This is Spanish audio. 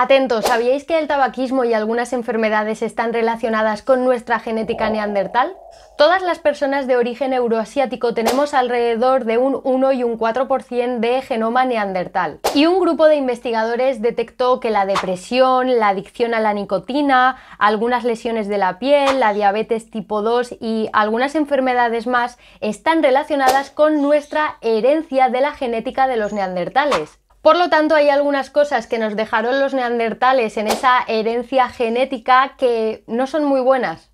Atentos, ¿sabíais que el tabaquismo y algunas enfermedades están relacionadas con nuestra genética neandertal? Todas las personas de origen euroasiático tenemos alrededor de un 1 y un 4% de genoma neandertal. Y un grupo de investigadores detectó que la depresión, la adicción a la nicotina, algunas lesiones de la piel, la diabetes tipo 2 y algunas enfermedades más están relacionadas con nuestra herencia de la genética de los neandertales. Por lo tanto, hay algunas cosas que nos dejaron los neandertales en esa herencia genética que no son muy buenas.